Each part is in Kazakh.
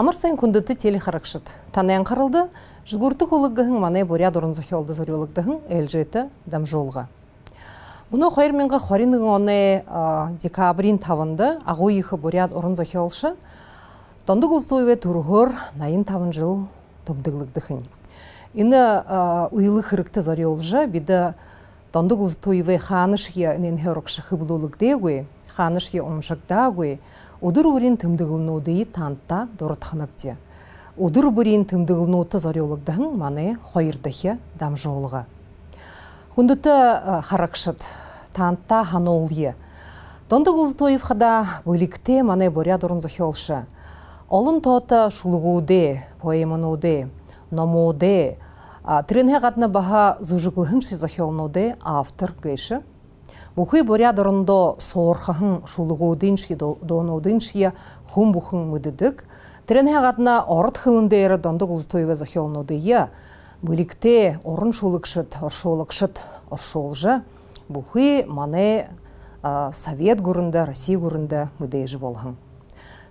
Амар сайын күндіті телі қарықшыт. Танаyan қарылды, жүгірті қолығығын мане бөря дұрынзық елді зориолығдығын әлжеті дәм жолға. Бұны қойыр менға қоринның оны декабрин тавынды, ағу иқы бөря дұрынзық елші, тонды күлстойве тұрғыр найын тавын жыл тұмдығылығдығын. Ині ұйлы қырықты зориолжы, биді тонды күлстойве ханышке нен хөрікші қыбылулығдегуе, ханышке ұмшықдагуе, удыр урин тымдыгылну дии тантта дорытхыныпте. Удыр бурин тымдыгылну тызорелыгдың маны хойырдыхе дамжоулығы. Хундыты ә, харакшыт, тантта ханолы. Дондыгылздоевхада бөлікте маны боря дұрын захелшы. Олон тота шулугуде, поэмынуде, номуде, тренге қатны баға зұжығылғыншы захелнуде автор көші Ухы боря дорындо соорхахын шулугу динши дону динши хум бухын мүдідік. Тірені ағатына орыт хылынды әрі донды ғылзы тойвы Бүлікте орын шулықшыт, оршолықшыт, оршолжы. Бухы маны совет гурында, Россия гурында мүдейжі болғын.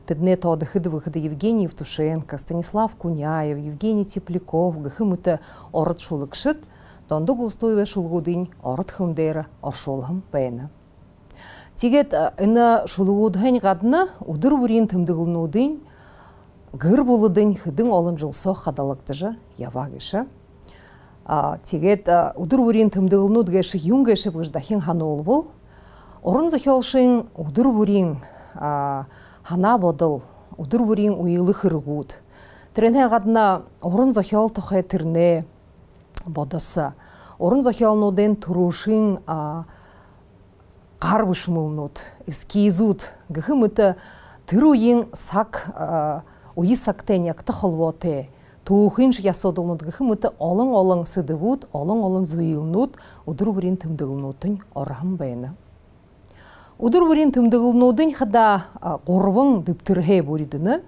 Тедне тодыхыды выходы Евгений Евтушенко, Станислав Куняев, Евгений Тепляков, гыхымыты орыт шулықшыт – донды гулстуйве шулгудин орд хүндер оршулхым байна. Тигет э, ына шулгудхын гадна удыр бүрин тымдыгылнудин гыр булыдын хыдың олон жылсо хадалыктыжы явагышы. Тигет э, удыр бүрин тымдыгылнуд гэши юн гэши бгыждахин хануул бул. Орын зыхелшин удыр бүрин хана бодыл удыр бүрин уйылы хыргуд. Тренэ гадна орын зыхел тохэ тирне, бодоса орун захиалнууден турушин қарбышмылнут эскизут гыхымыты тыруин сак уи сактенек тыхылвоте туухинж ясодылнут гыхымыты олон олон сыдывут олон олон зуилнут удурурин тымдылнутын орам бэйна удурурин тымдылнудын хада горвың дыптырхе буридыны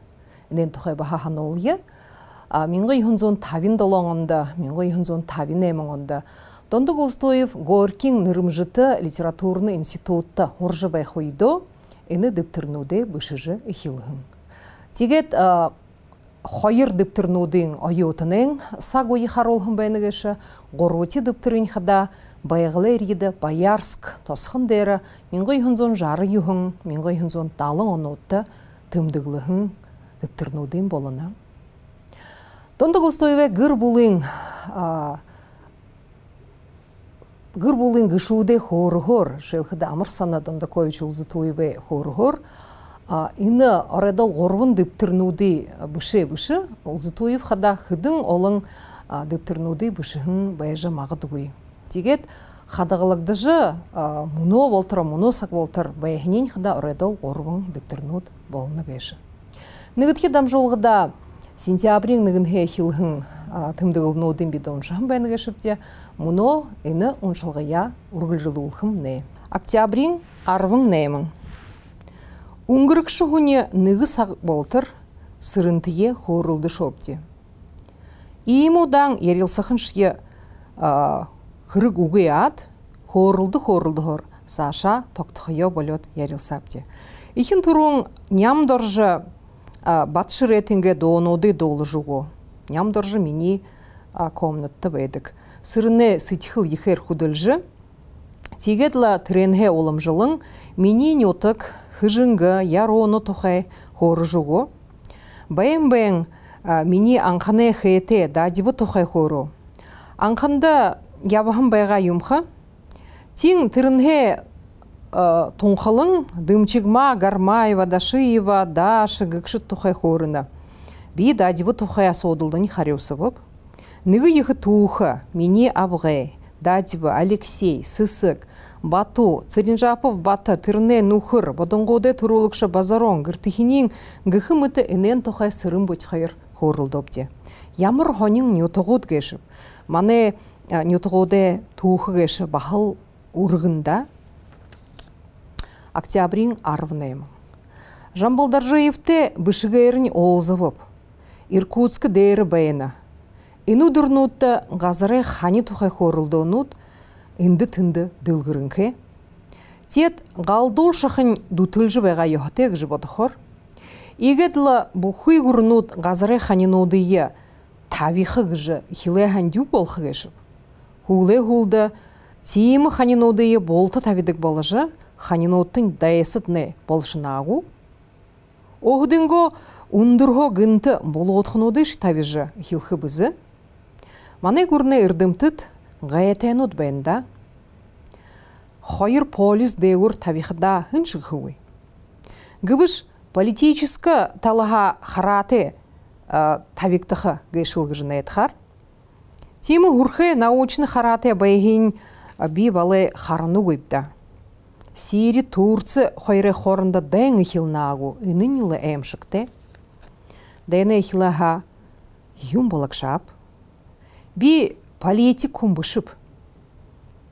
нен тухай баха ханолья минғы ихынзон тавин долоңымда, минғы ихынзон тавин эмоңымда. Донды Голстоев Горкин нырымжыты литературны институтта оржыбай хойдо, ені діптірнуде бұшыжы ихилығын. Тегет хойыр діптірнудың ойотының сагойы харолғын бәйнігіші, ғороти діптірін хада, байғылы әргеді Баярск, тосқын дәрі, минғы ихынзон жары юхын, минғы ихынзон талың онотты, тымдығылығын діптірнудың Голстоеве гыр булын гыр булын гышуде хоргор шелхыда амырсана Кович улзытуеве хор ины оредол горвын диптырнуды быше быше улзытуев хада хыдын олын диптырнуды бышыхын баяжа мағыдуй тигет же муно болтыр муно сак болтыр баяхинин хада оредол горвын диптырнуд болны кеши. нигитхи дамжолгыда сентябрин ныгынхе хилхын тымдыгыл нодын бидон шахым байныга муно эны уншалгая ургылжылуулхым не октябрин арвың немың уңгырыкшы хуне ныгы сақ болтыр сырынтые хорылды шопте имудан ерилсахын шие хырык угы хорылды хорылды хор саша токтыхыё болот ярилсапте ихин турун ням Э, батшы ретинге дооноды доолужугу нямдоржы мини комнатта бэдик сырыне сытхыл ихер худылжы тигедла тренге олымжылың мини нютык хыжыңгы ярону тухай хоружугу бэйн бэйн э, мини анхане дадибі дадибы тухай хору анханда ябахым байга юмха тиң тырынге Э, тұңқылың дымчыгма гармаева дашиева даши гыкшит тухай хорына би дадибы тухая содылдыни хареусы боп ныгы ихы туха мини абғай дадибы алексей сысык бату циринжапов бата тырне нухыр бодонгоде турулыкшы базарон гыртыхинин гыхымыты энен тухай сырым бочхайыр хорылдопте ямар хонин нютугуд кешип мане э, нютугуде туухы кеши бахыл октябрин арвнем. Жамбалдаржиевте бышыгерін олзывып, Иркутск дейрі байна. Ину дұрнутты ғазыры хани тухай хорылды онут, инді тынды дылгырынке. Тет ғалдол шықын дутылжы бәға йохтек жыбадықыр. Игетлі бұхуй ғұрнут ғазыры тавихы табихы гыжы хилэхан дюбол хыгэшіп. Хулэ хулды тимы ханинодыйы болты табидык болыжы, ханинотын не болшынагу. Огдынго ундурго гынты болуотхунодыш табижы хилхы бызы. Маны үрдімтіт ырдымтыт гаятэнут бәнда. Хойыр полис дегур табихда хыншыгхуы. Гыбыш политическа талаха хараты ғайшылғы э, гэшылгыжына этхар. Тимы гурхы научны хараты бэйгин э, би балы харыну Сири Турцы хойре хорында дэнгэ хилнагу инынилы эмшикте. Дэнэ юм юмбалакшап. Би политикум бышып.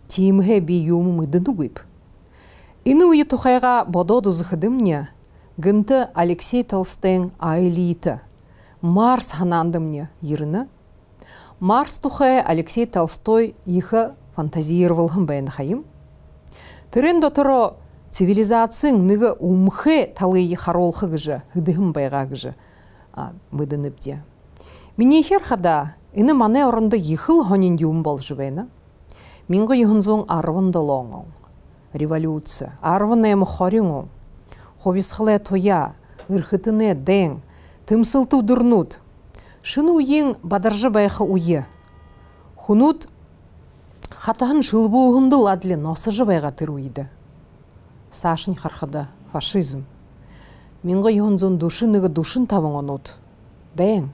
Тимге би юмым гуип. Ины уйы тухайга бододу не, Гынты Алексей Толстэн айлиты. Марс ханандымне ерны. Марс тухая Алексей Толстой иха фантазировал хым Түрін дотыро цивилизацияң ныгы умхы талыйы харолхы гыжы, хыдыхым байға гыжы мыдынып де. Минехер хада, үні мәне орынды ехыл ғонен дүйім бол бәйна. Минғы юхынзуң арвын долоңың. Революция. әмі мұхорыңың. Хобисхылая тоя, үрхітіне дэн, тымсылты ұдырнуд. Шыны уйың бадаржы байқы ұйы. Хунут хатаһын шылбуухунды ладлен осыжы байға тыруиды сашын хархада фашизм минго йонзон душыныгы душын табыңонут дэн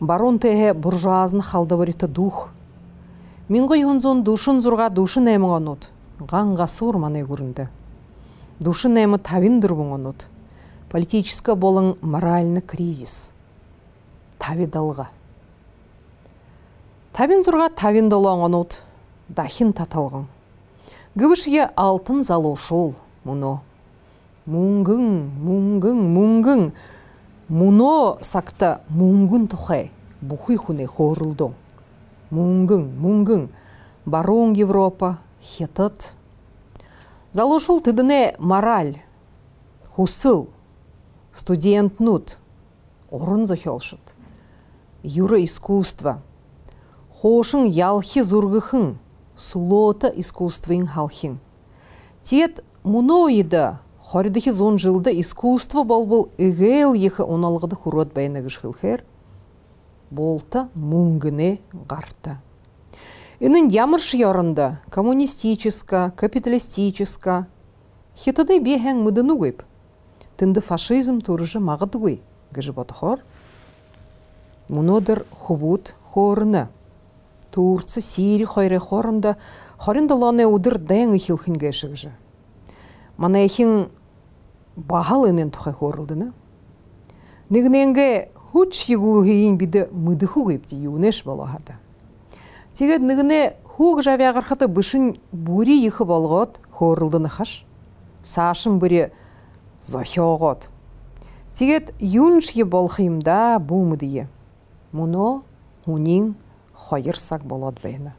барон тэхэ буржуазны халдаварита дух минго йонзон душын зурга душын эмыңонут ганга сур маны көрүндү душын эмы тавин дурбуңонут политическа болың моральны кризис тави далга тавин зурга тавин долоңонут дахин таталған гүбішге алтын шол мұно муңгың муңгың муңгың мұно сақты муңгын тұхай бұхи хуне хорылдоң муңгың муңгың Барон европа хетыт залошул тыдыне мораль хусыл студент нут орын зохелшыт юра искусство хошың ялхи зургыхың сулоота искусствын халхин. Тет муноида хоридихи зон жылда искусство бол игел ехе оналгыды хурот байнагыш хилхер. Болта мунгыне гарта. Инын ямырш ярында коммунистическа, капиталистическа, хитады бехен мыдыну гэп, Тынды фашизм туржы мағыды гой, гыжы батхор. Мунодыр хубут хорына туурцы сири хойре хорунда хорында лоне удыр дэнг ихил гэшэг же. Мана ихин бахал энен тухай хорылдына. Нигненге хуч егул хейін биді мыдыху гэпти юнеш балахады. Тегед нигне хуг жавяғырхаты бышын бури ехы болгот хорылдыны хаш. Сашын бірі зохеогот. Тегед юнш е болхимда бумыдые. Муно, унин, хайырсак болот бэйна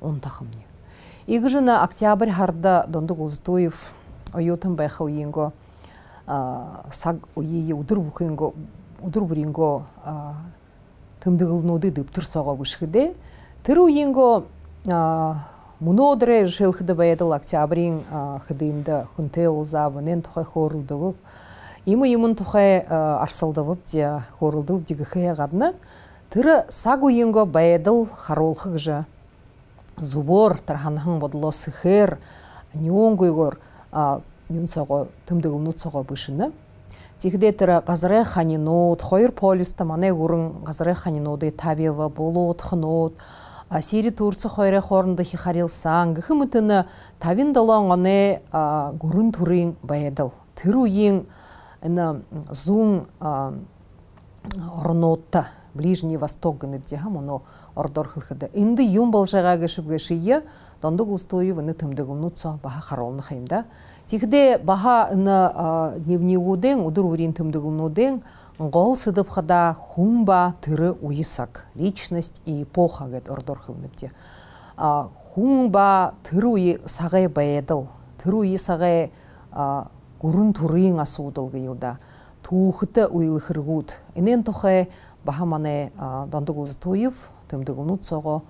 онтахым не иги жына октябрь харда дондук улзутуев оютын байха уинго саг уйии удурбукинго удурбуринго тымдыгылнуды дыптыр сого бышкыде тыр уинго мунодре жылхыды баедыл октябрин хыдыйымда хунте улзабынен тухай хорулдугуп имы имын тухай арсылдыбып де хорулдуп дигихыя гадна Тыры сагу юнго баедыл харолхыг жа. Зубор тарханхын бодло сыхыр, нюонгуйгор юнсаго тымдыгыл нутсаго бышыны. Тихде тыры газырай ханинот, хойыр полюста манай гурын газырай ханинуды табева болот, хынот, Сири Турция хойре хорында хихарилсан, гыхымытыны тавин долонгоне гурын түрін баедыл. Тыру ең зун орнотта. Ближний Восток гыны бдехам, оно ордор хылхыды. инди юм болжаға кешіп кешие, донды гулстою вны тымдыгымнуца баха харолны хаймда Тихде баха ына дневнигуден, удыр урин тымдыгымнуден, Гол сыдып хада хумба тыры уйысак, личность и эпоха, гэд ордор хылныбде. Хумба тыры уйы сағай баедыл, тыры уйы сағай гурун турыйын асуудыл гыйылда. Туухыты уйлы энен тухай бахаманы дондугул туйып тымдыгылнут сого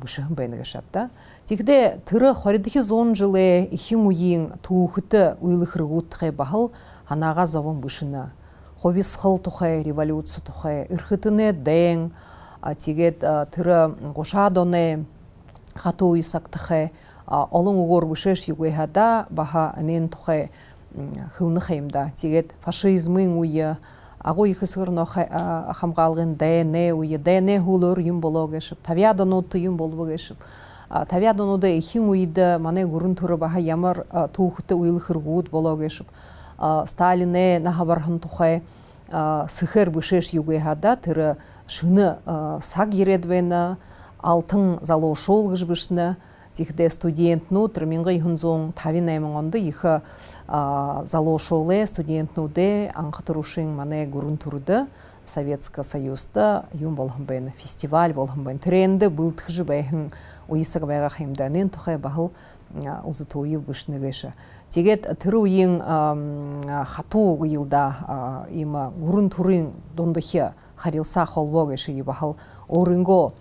бышыгын бэйныга шапта тигде тыры хоридихи зон жылы ихин уйин туухыты уйлыхыргут тхай бахал анага завон бышына хобис хыл тухай революция тухай ырхытыны дэн тэгэд тыры гошадоны хату уйсак тхай олон угор бышеш хада баха нен тухай хылны хаймда тэгэд фашизмын уйы агу ихсырно хамгалгын дне уе дне хулур юм бологешип тавиадону туйым болбогешип тавиадонуда ихин уйда мане гурун туры баха ямар туухты уйлхыр гууд бологешип сталине нахабархан тухай сыхыр бышеш югехада тыры шыны сагиредвена алтың алтын залошол гыжбышны тихде студент ну триминга ихунзон тави наймонгонды их залошоле студент де анхтурушин мане гурун турды Советский Союзда юм болған фестиваль болған бен тренді был тхжи бен уйсаг байга хаймданын тухай бахыл узы тойы бышныгышы тегет тыру ең хату уйылда има харилса холбогышы ибахыл орынго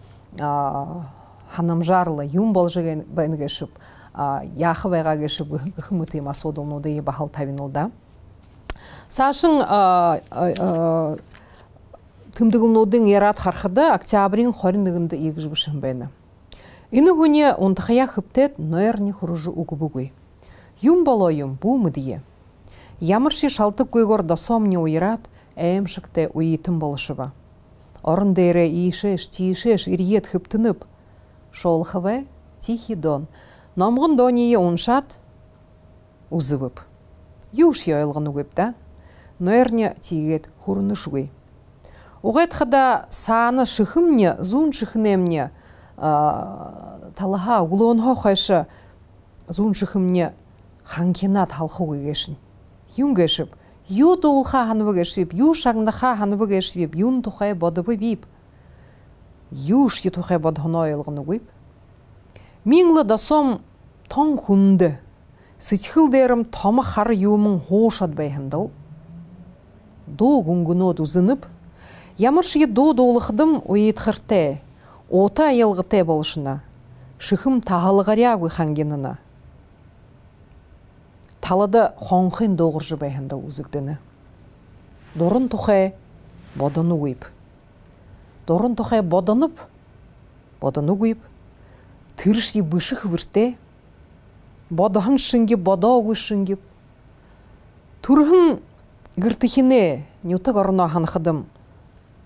юм бол жеген бенгешіп яхывайға кешіп хымыты масодылнуды е бахал тавинылда сашың тымдыгылнудың ерат хархыда октябрин хорындыгынды егжбышын бені ины хуне онтыхая хыптет ноярни хуружы угубугуй юмбалоюм бу мыдие ямырши шалтык куйгор досомни уйрат эмшыкте уитым болышыба орын дейре иишеш тиишеш ирьет хыптынып Шолхове, Тихий Дон. дони е уншат узывып. Юш яйлғын да Ноерне тигет хурныш уй. Угетхада хада шыхымне зун шыхнемне талаха улонхо хайшы зун шыхымне ханкенат халху гешін. Юнгешіп, ю дуылха ханвы гешвіп, ю шагнаха ханвы гешвіп, юн тухай бодыбы бип юш ютухе бодгоной ылгынугуйп миңлы сом тон хунды сычхыл дерим том хар юмын хошат бэйхындыл до гунгунод узынып ямырши до долыхдым уйытхырте ота елгыте болышына шихым тахалыгарягуй хангинына талады хонхын доғыржы бэйхындыл узыгдыны дорын тухай бодыны уйп дорон тохай бодонуп бодонугуйп тырыши бышых вырте бодон шингэ бодоогүй шингэ түрхэн гыртыхине нүтэг орно хыдым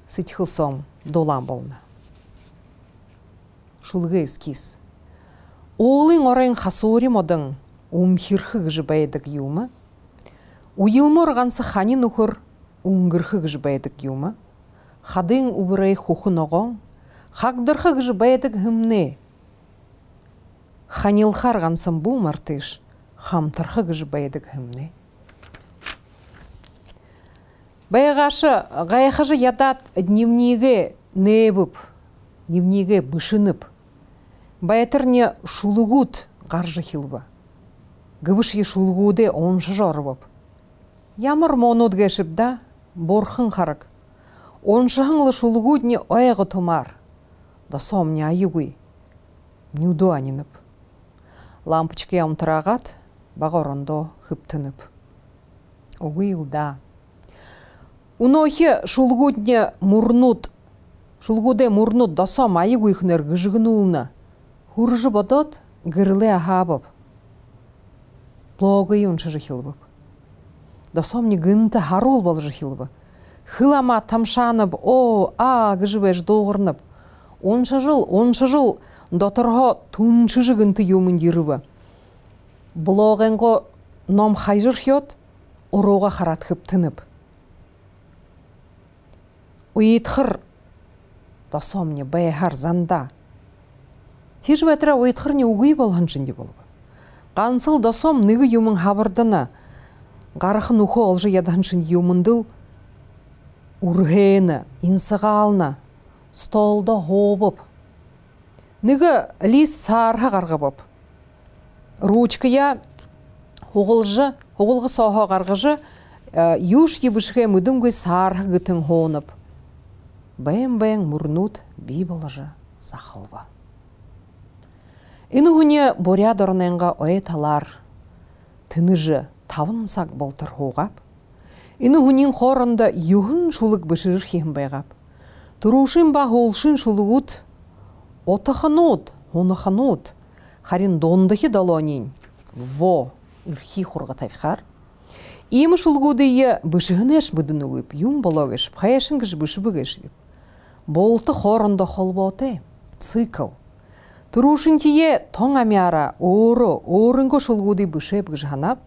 сытьхылсом долан болна шулгы эскиз Олың орайын хасуори модың умхирхы гыжбайдык юма уйылморгансы ханин ухыр уңгырхы гыжбайдык юма хадын убрай хухуногон хагдырхыг же баятык хымне ханилхар гансам бу мартыш хамтырхыг же баятык хымне Баяғашы ғайқыжы ядат дневнеге небіп, дневнеге бышынып. Баятырне шулугут қаржы хилбы. Гыбыши шулугуде оншы жорыбып. Ямыр монуд кешіп да, борхын оншаңлы шулгудне ойығы тумар. Да не айыгуй. Нюду анинып. Лампочки ямтырағат, бағорондо хыптынып. Угы илда. Унохе шулгудне мурнут, шулгуде мурнут да сом айыгуй хнер гыжгынулна. Хуржы бодот гырлы ахабып. Блогы юншы жихилбып. Да не гынты харул бол жихилбып хылама тамшанып о а кыжыбеш доғырнып онша жыл онша жыл доторго жығынты жыгынты юмын Бұл блогенго ном хайжыр хьот ұруға харатхып тынып уитхыр досомне бэхар занда тиж бәтірі, уитхыр не угый болған Қансыл болбы Қансыл досом ныгы юмын хабырдына гарахын ухо олжы яданшын юмындыл ургена инсыгална столды хобып ныга лис сарха боп ручкая хугылжы хугылгы соха қарғыжы ә, юш ебышхе мыдымгы сарха гытын хонып бэм бэм мурнут би болжы сахылба Инугуне боря дорненга оэталар тыныжы табынсак болтыр хугап Ину хунин хорында юхын шулык бышырыр хиһин байгап. Турушин ба холшин шулугут отаханут, хунаханут. Харин дондахи далонин. Во ирхи хурга тавхар. Им эш бышыгнеш быдынуып, юм балагыш, пхаяшынгыш бышыбыгышлып. Болты хорында холботы. Цикл. тие тоң амяра, оры орынго шулгуды бышеп ханап,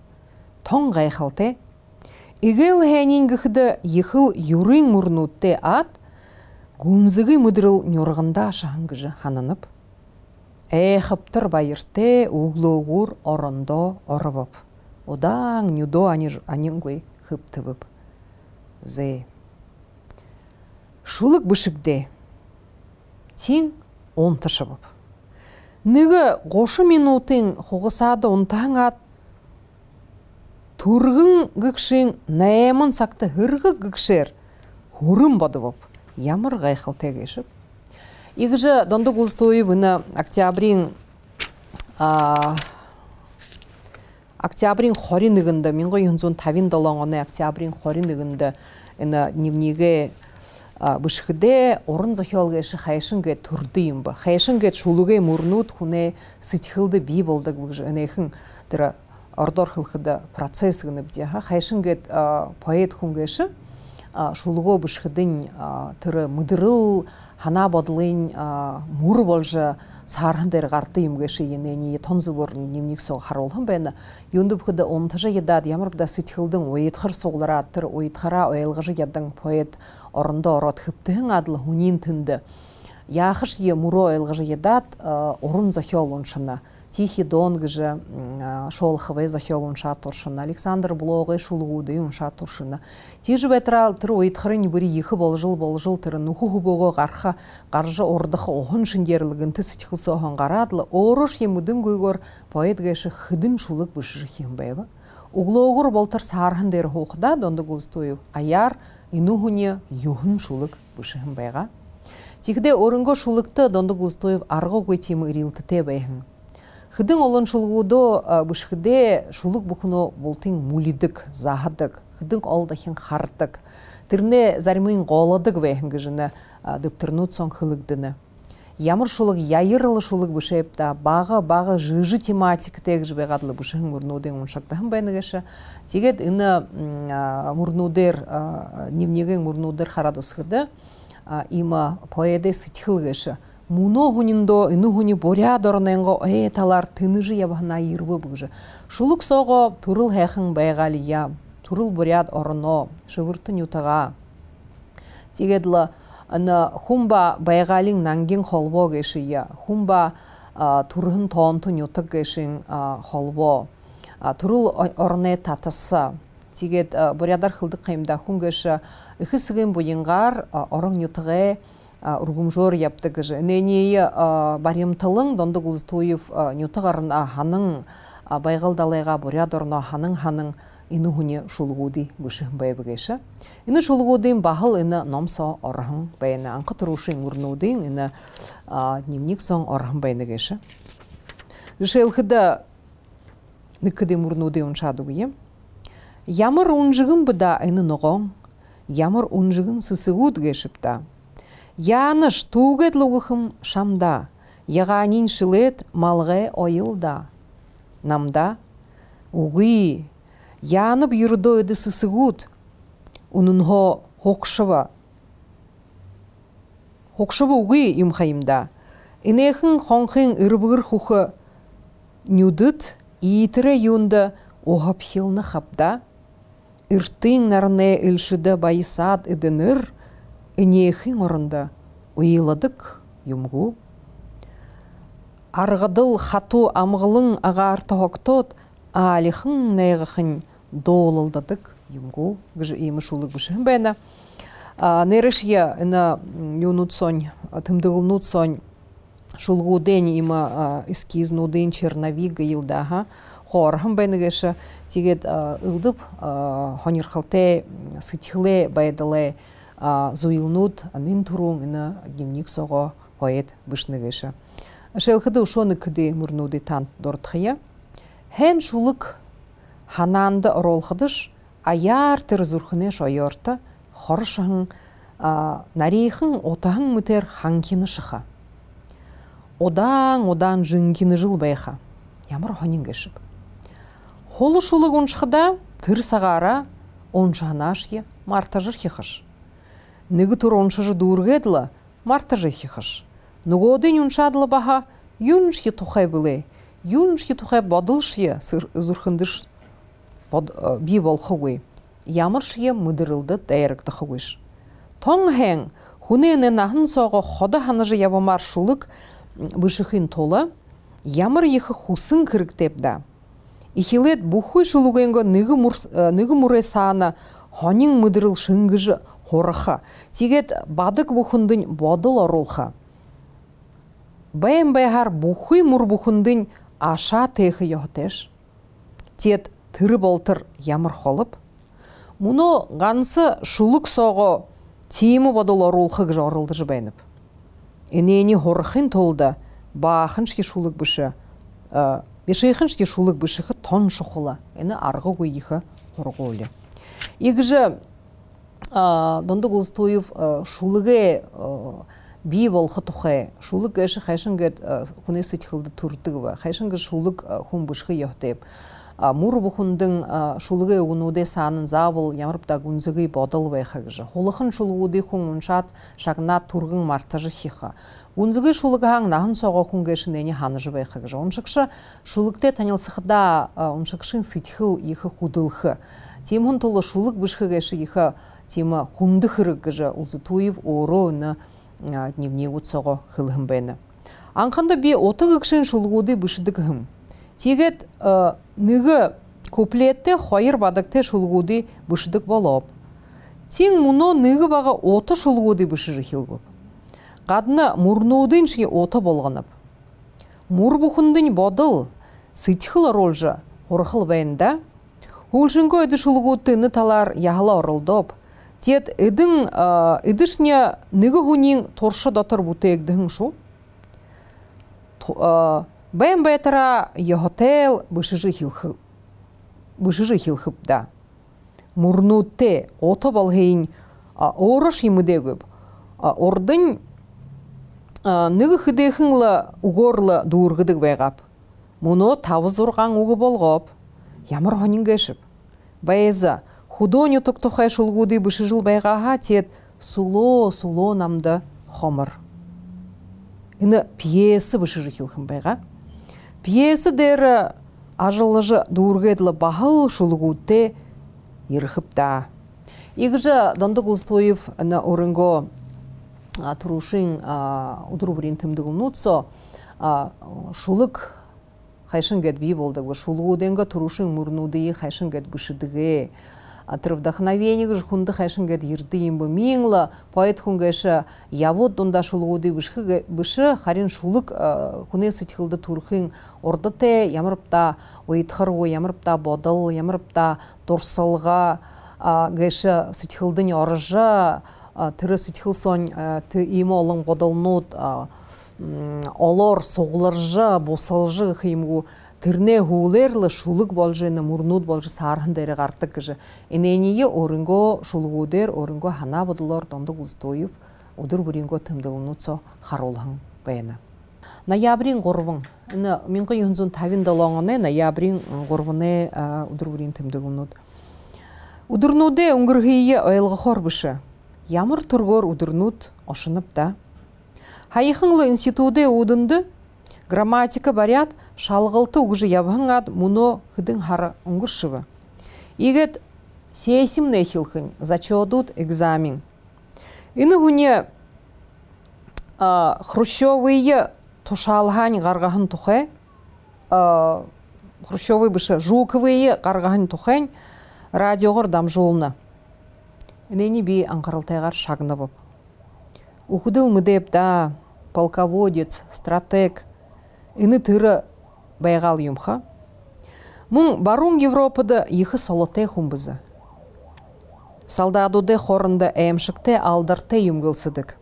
тоң гайхалте, Игел хәнингіхді ехіл юрын мұрну ат, гумзығы мұдырыл нюрғында шаңгыжы хананып. Әхіптір э, байырте углу ур орондо орывып. Одаң нюдо анингой хыптыбып. Зы. Шулық бүшікде. Тин онтышыбып. тышыбып. Ныгы гошы минутын қоғысады онтаң ат тургын гыкшин наэмын сакты хыргы гыкшер хурым бодовоп ямар гайхыл тегешип игже дондук улстуй вына октябрин а, октябрин хорин мен ғой үнзуын тавин долонгоны октябрин хорин үгінді үні немнеге бышхыде орын зохиолгеши хайшынге турдыйым ба хайшынге чулуге мурнут хуне сытхылды би болдык быгжы ынехин тыра ордор хылхыда процесс гынып дияха хайшынгет поэт хунгеши шулуго бышхыдын тыры мыдырыл хана бодлын мур болжа сарындер гарты имгеши инэни тонзу борын немник со харолхын байна юндып хыда онтыжа едад ямар да ситхилдың ойытхыр тыр ойытхара оялғыжы ядың поэт орында орот хыптыхын адыл хунин тынды яхыш е муро оялғыжы едад орын захиол оншына Тихий Донг же Шолховый захел унша туршына, Александр Блогый Шулгуды унша туршына. Тижі бәтірал тір ойытқырын бүрі екі болжыл болжыл тірін ұху бого гарха гаржа ордықы оғын шындерлігін тісі тихылсы оғын орыш емудің көйгөр поэт ғайшы хыдын шулық бұшы жықен бәйбі. болтыр сарғын дер хоқыда, донды гулстойу аяр, инуғыне юғын шулык бұшығын байға. Тихде орынғы шулықты донды гулстойу арғы көйтемі үрілті те Хыдың олон шулгуду э, бышхыде шулук бухуну болтын мулидык, захадык, хыдың олдахин хардык. Тырне зармын голодык вэхэн гыжына э, дыптырнут сон хылыгдыны. Ямар шулык яйырлы шулык бышеп та бага-бага жыжы тематик тег жбе гадлы бышын мурнудын уншактахын байныгышы. Тегет ына э, мурнудыр, немнеген има поэде сытхылгышы муно гунинда ину гуни боря дорненго эталар тыныжы ябана ирбы бүгже шулук сого турул хэхин байгалия турул бурят орно шывыртын ютага тигедла ана хумба байгалин нангин холбо гешия хумба турын тонтун ютак гешин холбо турул орне татасы тигед бурядар хылдык кайымда хунгеша ихысыгын буйынгар орон ютыгэ ургумжор яптыгы нене ненее барем тылың дондугулз туев нютыгарын ханың байгалдалайга бурядорно ханың ханың ины хуне шулғуды бүші байбыгеша ины шулғудын бағыл ины номсо орғын байыны. анкы тұрушы мурнудин ины дневник сон Жүші байнагеша жишелхыда ныкыды мурнуди уншадугы ямыр унжыгын быда ины ногон ямыр унжыгын сысығуд гешипта Яныш тугет лугыхым шамда, яғанин шилет малғы ойылда. Намда уғи, янып юрдойды сысығуд, унынго хоқшыва. Хоқшыва уғи юмхайымда. Инехін хонхын үрбігір хухы нюдыт, иитірі юнды оғап хилны хапда. Иртың нарне үлшіді байысад үдінір, Үнехің орынды ұйыладық юмгу. Арғыдыл хату амғылың ағар тоқтот алихың нәйғіхін долылдадық юмгу. Гыжы имышулық бүшін бәйна. Нерішье на юнуцонь, тымдығылнуцонь шулгу дэн има эскизну ден черновига йылдаха хорхам бенегеше ұлдып хонер хонирхалте сытхле байдале зуилнут нинтурун ина дневник сого поэт бышныгыша. Шелхыды ушоны кыды мурнуды тан дортхыя. Хэн шулык хананды оролхыдыш аяр тыр зурхыне шойорта хоршын нарейхын отаһын мытер ханкины шыха. Одан одан жынкины жыл байха. Ямар хонингешип. Холы шулык уншхыда тыр сагара оншанашье мартажыр хихыш. Нүгі тұр оншыжы дұргеділі, марты хихыш. Нүгі одын юншадылы баға, юнші тұхай біле, юнші тұхай бадылшы зүрхіндіш э, би болқы көй. Ямыршы мүдірілді дәйірікті қығыш. Тоң хүне хунене нағын соғы хода ханажы ябамар шулық бүшіхін толы, ямыр ехі хусын кіріктепді. Ихилет бұхы шылугенгі нүгі мұрай э, саны, хонин мүдіріл шыңгыжы хорыха. Тигет бадык бухундын бодыл орулха. Бэм бэхар бухы мур бухундын аша тэхы йохтеш. Тет тыры болтыр ямыр холып. Муну гансы шулық соғы тиму бодыл орулхы гжа орылды жбэнып. Инени хорхын толды бахыншки шулык бүші, э, Бешейхыншки шулык бышыхы тон шуқылы. Эне арғы көйіхі хорғолы. Игжі Э, донду Густуев э, шулыгы э, би бол хотухе шулык эши хайшынге хуне сытхылды турдыгва хайшынге шулык хумбышхы йохтеп мур бухундың шулыгы унуде санын забыл ямырпта гунзыгы бодыл вайхагжы хулыхын шулуды хүн уншат шагна тургын мартажы хиха гунзыгы шулыгаң нахын сого хунгешинени ханыжы вайхагжы уншыкшы шулыкте танилсыхда уншыкшын сытхыл ихы худылхы темун тулы шулык бышхыгеши ихы тема улзы туев оро на дневне уцого хылхым бена. Анханда бе отыгы кшин шулгуды бышыдык Тегет ныгы куплетте хайыр бадыкте шулгуды бышыдык болоп. Тен муно ныгы бага оты шулгуды бышыры бұп. Қадына мурнуудын ши оты болғанып. Мур бухындын бодыл, сытхыл ролжы орхыл бәйінда, Улшынғы өді шулгуды талар яғыла орылдып, Тет эдің эдішне нүгі хунин торшы датыр бұты дың шу. Бэм бэтара йохотел бышыжы хилхып. Бышыжы хилхып да. Мурну те оты болғейін орыш емыдегіп. Ордың нүгі хыдехіңлі угорлы дуыргыдық байғап. Мұны тавыз ұрған ұғы болғап, Ямар хонин кешіп худоню токтохай шулгуды жыл байға тет суло суло намды хомыр. Ины пьесы бышыжы килхым байға. Пьесы дері ажылыжы дуургедлы бағыл шулгуды ирхыпта. Игжа дондық ұлыстойып на орынго тұрушын бірін тімдігіл нұтсо шулық хайшын гэдби болды. Шулғуденға тұрушын мұрнуды хайшын гэдбішідігі атыр вдохновенег жхунды ерді ембі бы миңлы поэт хунгеша явод донда шулуды бүші қарин харин шулык сетхілді э, сытхылды орды ордыте ямырыпта уйтхыр ой ямырыпта бодыл ямырыпта торсылга э, гэші сетхілдің орыжы э, түрі сетхіл сон түй има олын қодылнуд олор соғылыржы босылжы хыймгу тырне хуулерлы шулык болжыны мурнут болжы сархын дайры гартык кыжы. Инение орынго шулгудер, орынго хана бодылор донды гузтоев, удыр буринго тымдылынуцо харолхын баяна. Ноябрин горвын, ны минғы юнзун тавин далоңыны ноябрин горвыны удыр бурин тымдылынут. Удырнуде унгырхие ойлғы хорбышы. Ямыр тургор удырнут ошынып да. хайыхыңлы институде удынды Грамматика барят шалғылты уже ябыңад муно хыдың хары ұңғыршывы. Игет сейсімне хилхын зачодут экзамен. Ины гуне хрущевые тушалған ғарғағын тұхай, хрущевый бышы жуковые ғарғағын тұхай радиоғыр дамжолына. Нені бей аңқырылтайғар шагны боп. Ухудыл мыдеп да полководец, стратег – үні тыры байгал юмха мұң барун европада ихы солоте хумбызы де хорында эмшикте алдырте юмгылсыдык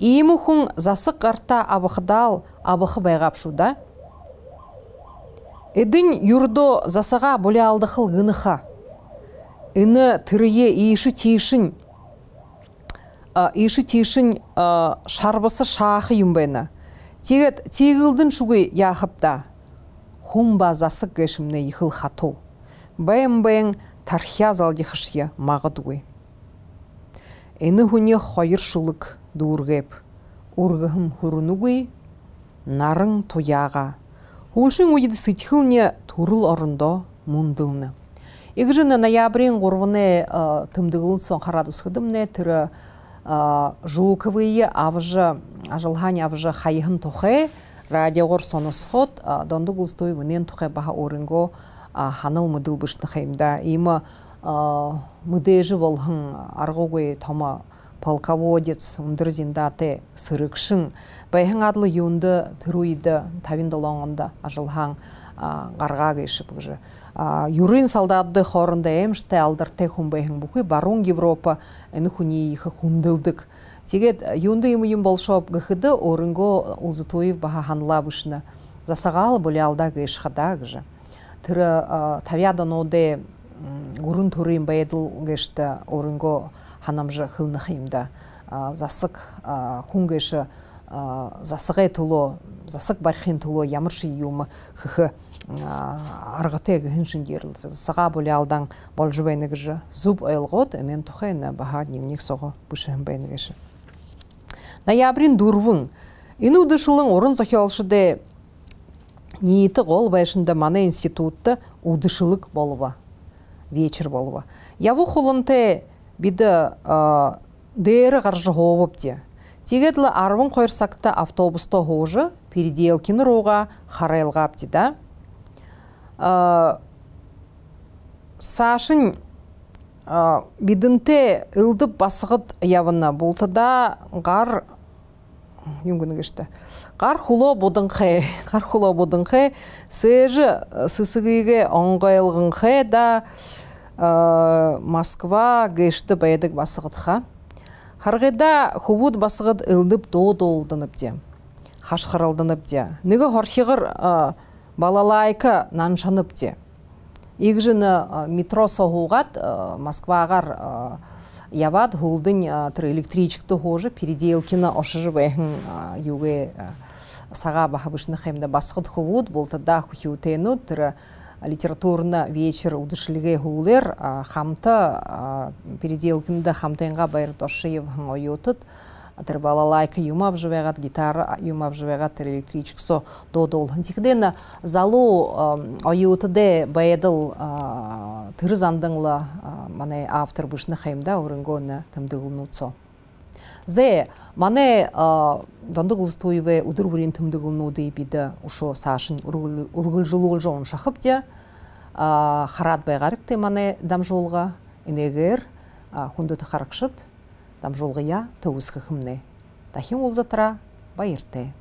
засық қарта карта абықы абыхы байгапшуда эдин юрдо засага боле алдыхыл гыныха ыны тырые ийши тиишин ийши тишин шарбысы шахы юмбена Тегет тегілдің шугы яхыпта. Хумба засық кешімне ихыл хату. бэм тархия тархя залги мағы мағыдуы. Эні хуне хойыр шулык ұрғығым Ургыхым хурунугы нарың тояға. Улшын уйды сытхылне турыл орындо мундылны. Игжина ноябрин горвыны э, тымдыгылын сон харадусхыдымне түрі, Э, жуковые авжы ажылхан авжы хайын тухе радиогор соносхот э, донду густой вынен тухе баха орынго э, ханыл мыдыл быштыхаймда има мыдежи болхын аргогой тома полководец ундырзиндате сырыкшың Байхың адлы юнды түруиді тавинды лоңымды ажылхаң гарга гышып гыжы. Юрин солдатды хорында эмште алдыр те хумбайхың бухы барун Европа эны хуни ихы хундылдык. Тегет юнды имыйым болшоп гыхыды орынго улзытуев баға ханла бышны. засағалы боле алда гышхада гыжы. Тыры тавядан оде гурун турын байдыл гышты орынго ханамжы хылны хыйымда. Засык засыгай туло засык бархин туло ямырши юм хх аргатег хиншин герл сага боле алдан болжбайныгжы зуб айлгот энен тухайна баха соғы сого бушембайныгжы ноябрин дұрвын ину дышылың орын захиалшыде ниеті қол байшында мана институтты удышылык болуы вечер болуы яву холынте биді дейірі қаржы хоуып де тегетлі арвын қойырсақты автобусты хожы переделкин роға харайлға аптида ә, э, сашын ә, э, бидінте ылдып басығыт явына болтыда ғар бұдың кар хуло бодыңхэ кар хуло бодыңхэ сыжы э, сысыгыйге қай да москва ғешті бэдэг басыгытха Харғайда хубуд басыгыд ылдып тоо тоолдынып де. Хашхырылдынып де. Ныгы хорхигыр балалайка наншанып де. жыны метро соғуғат ағар ябат хулдын тыр электричкты хожы переделкина ошыжы бэхин юге сага бахабышны хэмдэ басхыт болтыда болтада хухиутену тыр литературна вечер удышлиге хулер хамта переделкинда хамтенга байрыт тошиев ойотыт атыр балалайка юмап жывегат гитара юмап жывегат электричксо додол тикден залу ойотыде баедыл тырзандыңла мане автор бышны хаймда орынгона тамдыгылнуцо зе мане дондугылыз туйве удырбурин тымдыгылну дейбиді ушо сашын ургылжылугыл жоон шахып де харат байгарык те мане дамжолга инегер хунды тахаракшыт дамжолга я төгіз хымне тахим затыра байырте